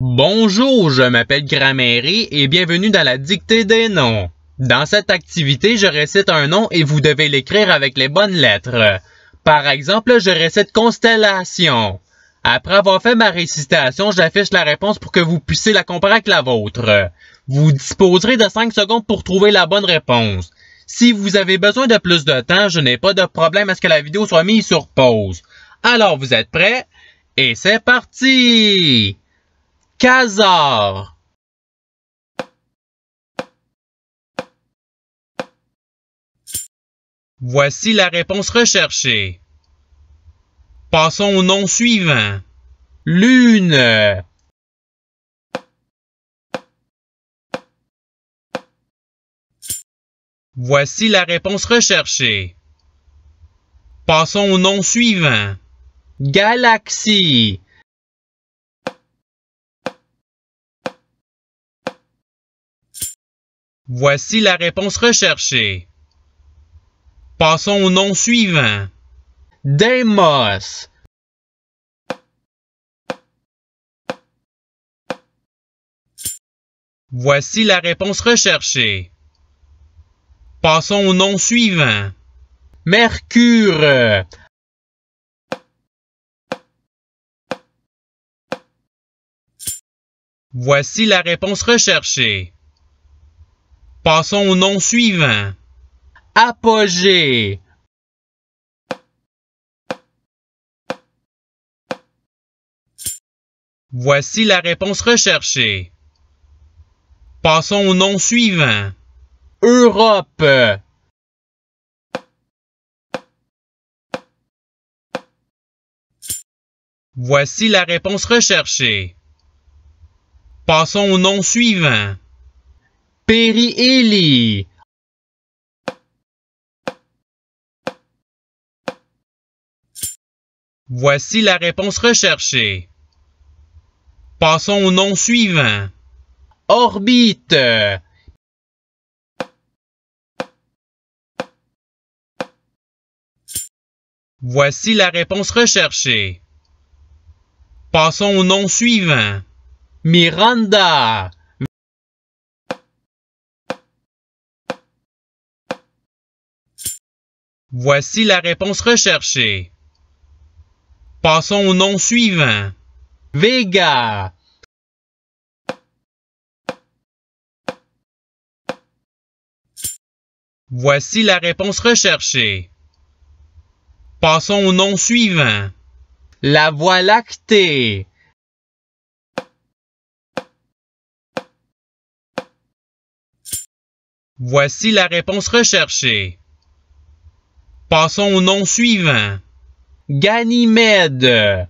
Bonjour, je m'appelle Grammerie et bienvenue dans la dictée des noms. Dans cette activité, je récite un nom et vous devez l'écrire avec les bonnes lettres. Par exemple, je récite constellation. Après avoir fait ma récitation, j'affiche la réponse pour que vous puissiez la comparer avec la vôtre. Vous disposerez de 5 secondes pour trouver la bonne réponse. Si vous avez besoin de plus de temps, je n'ai pas de problème à ce que la vidéo soit mise sur pause. Alors vous êtes prêts? Et c'est parti! Casar. Voici la réponse recherchée. Passons au nom suivant. Lune. Voici la réponse recherchée. Passons au nom suivant. Galaxie. Voici la réponse recherchée. Passons au nom suivant. Demos. Voici la réponse recherchée. Passons au nom suivant. Mercure. Voici la réponse recherchée. Passons au nom suivant. Apogée. Voici la réponse recherchée. Passons au nom suivant. Europe. Voici la réponse recherchée. Passons au nom suivant. Périhélie Voici la réponse recherchée. Passons au nom suivant. Orbite. Voici la réponse recherchée. Passons au nom suivant. Miranda. Voici la réponse recherchée. Passons au nom suivant. Vega. Voici la réponse recherchée. Passons au nom suivant. La voie lactée. Voici la réponse recherchée. Passons au nom suivant. Ganymède.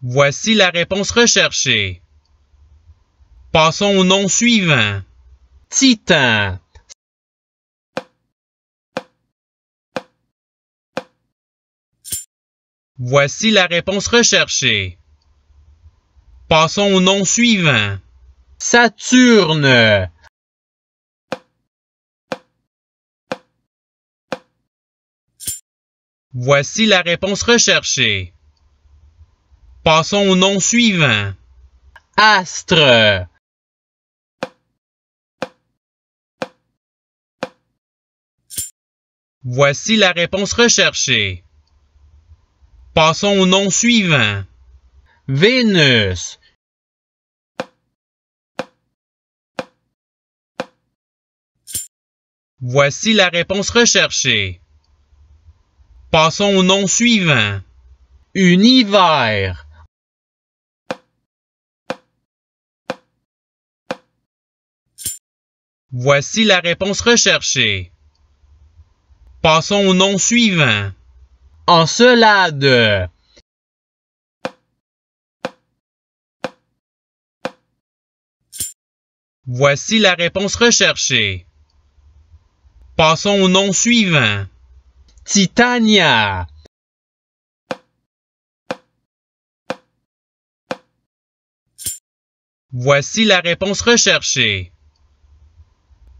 Voici la réponse recherchée. Passons au nom suivant. Titan. Voici la réponse recherchée. Passons au nom suivant. Saturne Voici la réponse recherchée. Passons au nom suivant. Astre. Voici la réponse recherchée. Passons au nom suivant. Vénus. Voici la réponse recherchée. Passons au nom suivant. Univers. Voici la réponse recherchée. Passons au nom suivant. Encelade. Voici la réponse recherchée. Passons au nom suivant. Titania. Voici la réponse recherchée.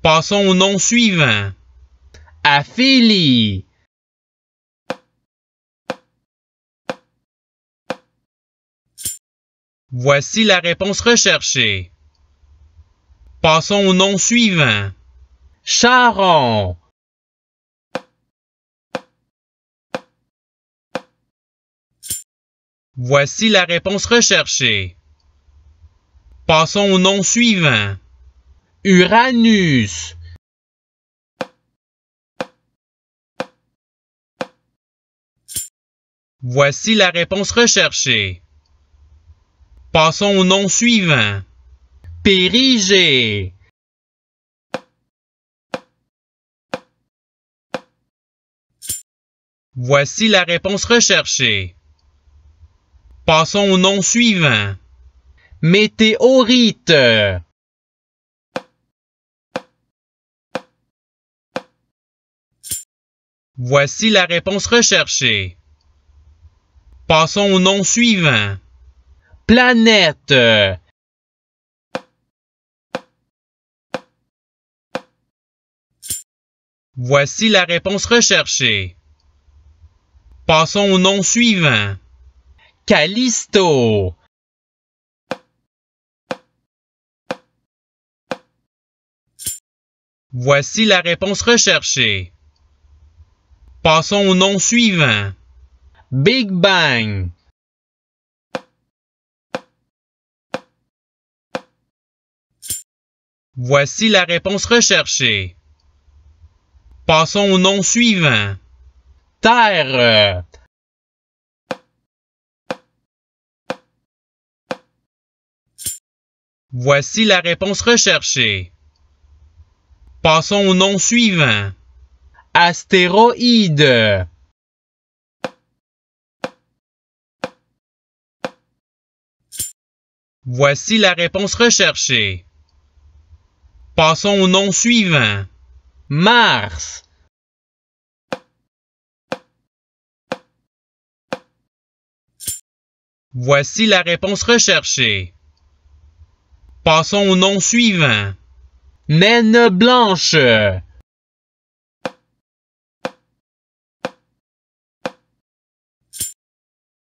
Passons au nom suivant. Aphélie. Voici la réponse recherchée. Passons au nom suivant. Charon. Voici la réponse recherchée. Passons au nom suivant. Uranus. Voici la réponse recherchée. Passons au nom suivant. Périgée. Voici la réponse recherchée. Passons au nom suivant. Météorite. Voici la réponse recherchée. Passons au nom suivant. Planète. Voici la réponse recherchée. Passons au nom suivant. Callisto. Voici la réponse recherchée. Passons au nom suivant. Big Bang. Voici la réponse recherchée. Passons au nom suivant terre. Voici la réponse recherchée. Passons au nom suivant. Astéroïde. Voici la réponse recherchée. Passons au nom suivant. Mars. Voici la réponse recherchée. Passons au nom suivant. Naine blanche.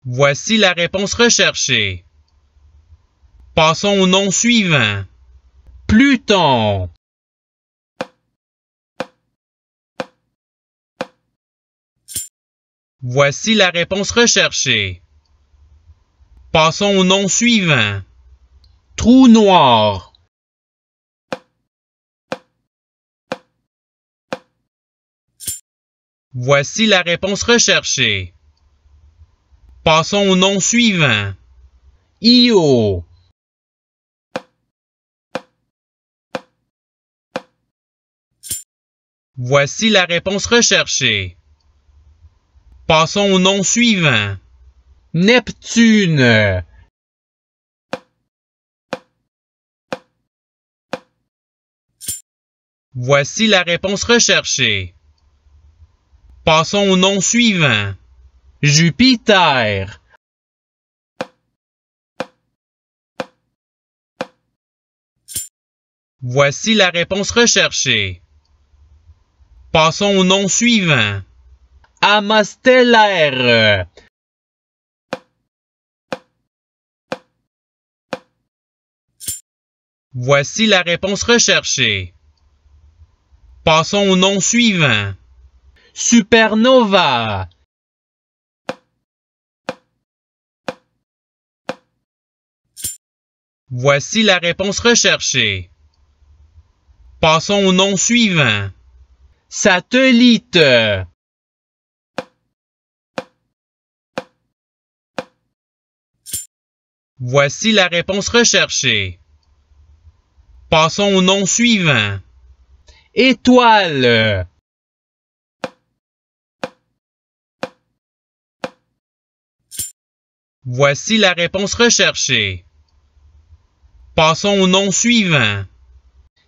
Voici la réponse recherchée. Passons au nom suivant. Pluton. Voici la réponse recherchée. Passons au nom suivant. Trou noir. Voici la réponse recherchée. Passons au nom suivant. Io. Voici la réponse recherchée. Passons au nom suivant. Neptune. Voici la réponse recherchée. Passons au nom suivant. Jupiter. Voici la réponse recherchée. Passons au nom suivant. Amastellaire. Voici la réponse recherchée. Passons au nom suivant. Supernova. Voici la réponse recherchée. Passons au nom suivant. Satellite. Voici la réponse recherchée. Passons au nom suivant. Étoile. Voici la réponse recherchée. Passons au nom suivant.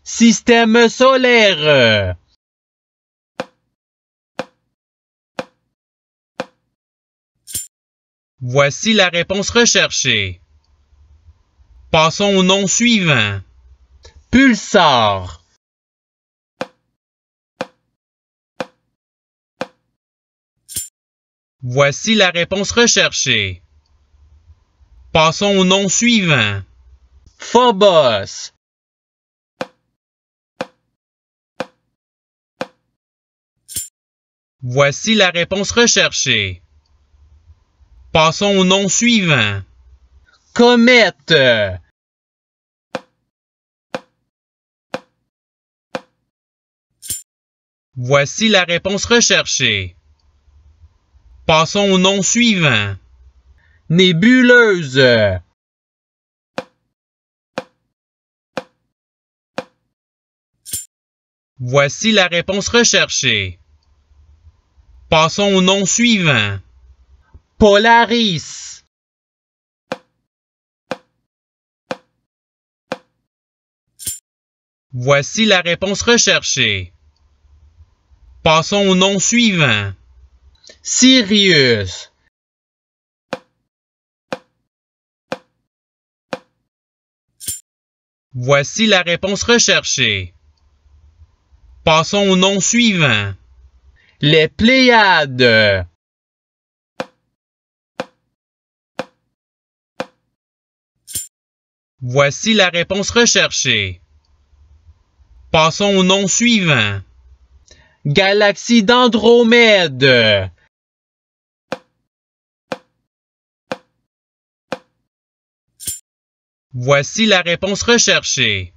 Système solaire. Voici la réponse recherchée. Passons au nom suivant. Pulsar Voici la réponse recherchée. Passons au nom suivant. Phobos. Voici la réponse recherchée. Passons au nom suivant. Comète. Voici la réponse recherchée. Passons au nom suivant. Nébuleuse. Voici la réponse recherchée. Passons au nom suivant. Polaris. Voici la réponse recherchée. Passons au nom suivant. Sirius. Voici la réponse recherchée. Passons au nom suivant. Les Pléiades. Voici la réponse recherchée. Passons au nom suivant. Galaxie d'Andromède. Voici la réponse recherchée.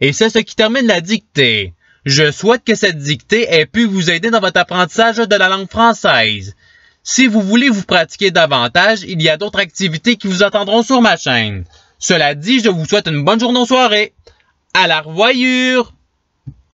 Et c'est ce qui termine la dictée. Je souhaite que cette dictée ait pu vous aider dans votre apprentissage de la langue française. Si vous voulez vous pratiquer davantage, il y a d'autres activités qui vous attendront sur ma chaîne. Cela dit, je vous souhaite une bonne journée ou soirée. À la revoyure!